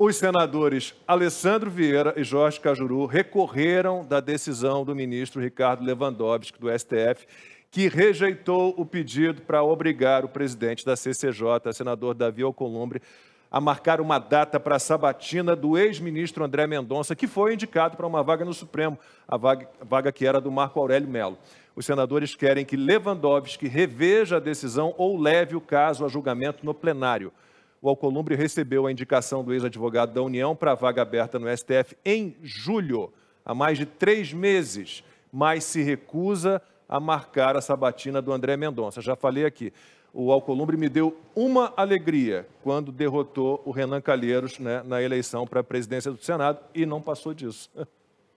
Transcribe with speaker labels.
Speaker 1: os senadores Alessandro Vieira e Jorge Cajuru recorreram da decisão do ministro Ricardo Lewandowski, do STF, que rejeitou o pedido para obrigar o presidente da CCJ, senador Davi Alcolumbre, a marcar uma data para a sabatina do ex-ministro André Mendonça, que foi indicado para uma vaga no Supremo, a vaga, vaga que era do Marco Aurélio Melo. Os senadores querem que Lewandowski reveja a decisão ou leve o caso a julgamento no plenário o Alcolumbre recebeu a indicação do ex-advogado da União para a vaga aberta no STF em julho, há mais de três meses, mas se recusa a marcar a sabatina do André Mendonça. Já falei aqui. O Alcolumbre me deu uma alegria quando derrotou o Renan Calheiros né, na eleição para a presidência do Senado e não passou disso.